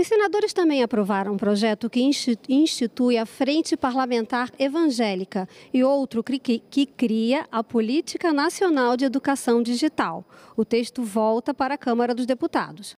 Os senadores também aprovaram um projeto que institui a Frente Parlamentar Evangélica e outro que cria a Política Nacional de Educação Digital. O texto volta para a Câmara dos Deputados.